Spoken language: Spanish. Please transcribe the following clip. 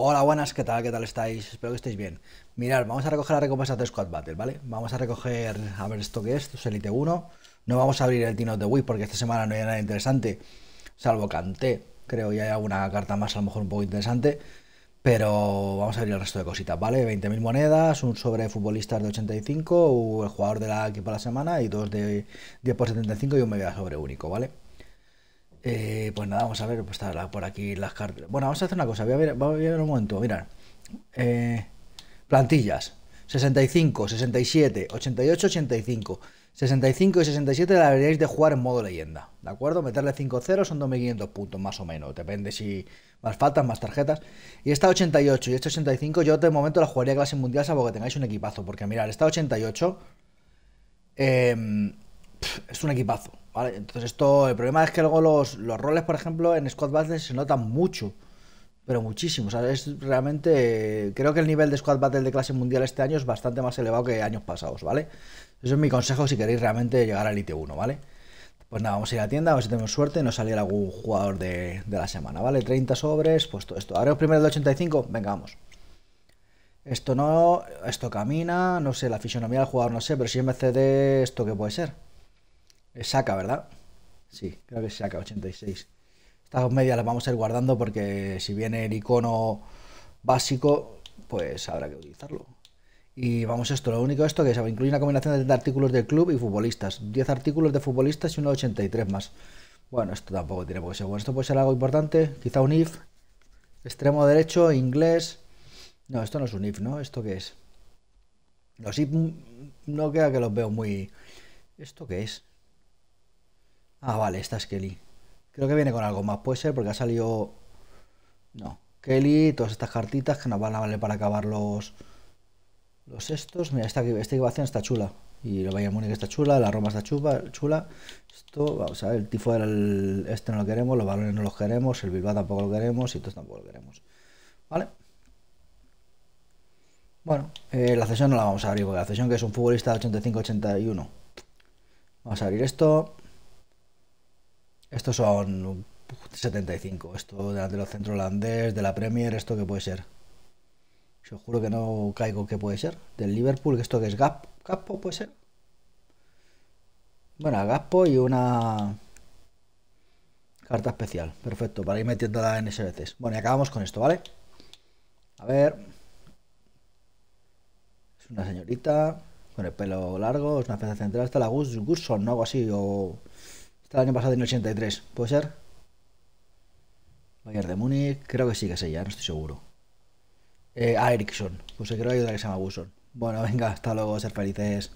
Hola, buenas, ¿qué tal? ¿Qué tal estáis? Espero que estéis bien. Mirad, vamos a recoger la recompensa de Squad Battle, ¿vale? Vamos a recoger, a ver esto que es, esto es Elite 1. No vamos a abrir el Tino de Wii porque esta semana no hay nada interesante, salvo Canté. Creo que hay alguna carta más, a lo mejor un poco interesante. Pero vamos a abrir el resto de cositas, ¿vale? 20.000 monedas, un sobre de futbolistas de 85, el jugador de la equipa de la semana y dos de 10 por 75 y un media sobre único, ¿vale? vale eh, pues nada, vamos a ver, pues, por aquí las cartas. Bueno, vamos a hacer una cosa, voy a ver, voy a ver un momento, mirar. Eh, plantillas. 65, 67, 88, 85. 65 y 67 la deberíais de jugar en modo leyenda, ¿de acuerdo? Meterle 5 0 son 2.500 puntos más o menos, depende si más faltan, más tarjetas. Y esta 88 y esta 85 yo de momento la jugaría clase mundial salvo que tengáis un equipazo, porque mirad, esta 88 em, es un equipazo, entonces esto, el problema es que luego los, roles, por ejemplo, en Squad Battle se notan mucho, pero muchísimo. realmente, creo que el nivel de Squad Battle de clase mundial este año es bastante más elevado que años pasados, ¿vale? Eso es mi consejo si queréis realmente llegar al IT1, ¿vale? Pues nada, vamos a ir a la tienda, a ver si tenemos suerte y nos saliera algún jugador de, la semana, ¿vale? 30 sobres, pues todo esto. Ahora el primero el 85, venga, vamos. Esto no, esto camina, no sé, la fisionomía del jugador no sé, pero si es MCD, ¿esto qué puede ser? Saca, ¿verdad? Sí, creo que es 86. Estas dos medias las vamos a ir guardando porque si viene el icono básico, pues habrá que utilizarlo. Y vamos esto, lo único esto que se incluye una combinación de artículos del club y futbolistas. 10 artículos de futbolistas y uno 83 más. Bueno, esto tampoco tiene por qué ser bueno. Esto puede ser algo importante. Quizá un if. Extremo derecho, inglés. No, esto no es un if, ¿no? ¿Esto qué es? Los if mm, no queda que los veo muy... ¿Esto qué es? Ah, vale, esta es Kelly. Creo que viene con algo más, puede ser, porque ha salido... No, Kelly, todas estas cartitas que nos van a valer para acabar los... Los estos, mira, esta, esta está chula. Y lo Bayern Múnich está chula, la Roma está chula, chula. Esto, vamos a ver, el tifo del este no lo queremos, los balones no los queremos, el Bilbao tampoco lo queremos y todos tampoco lo queremos. ¿Vale? Bueno, eh, la cesión no la vamos a abrir, porque la cesión que es un futbolista de 85-81. Vamos a abrir esto. Estos son 75. Esto de, los centro holandés, de la Premier, ¿esto que puede ser? Yo juro que no caigo que puede ser. Del Liverpool, ¿esto que es? Gap, ¿Gaspo puede ser? Bueno, Gaspo y una carta especial. Perfecto, para ir metiendo la NSBC. Bueno, y acabamos con esto, ¿vale? A ver. Es una señorita con el pelo largo, es una fecha central. Está la Gus Gusson, ¿no? Algo así, o... Está el año pasado en el 83, ¿puede ser? Bayern de Múnich, creo que sí que es ella, no estoy seguro. Eh, Ericsson, pues creo que hay otra que se llama Buson. Bueno, venga, hasta luego, ser felices.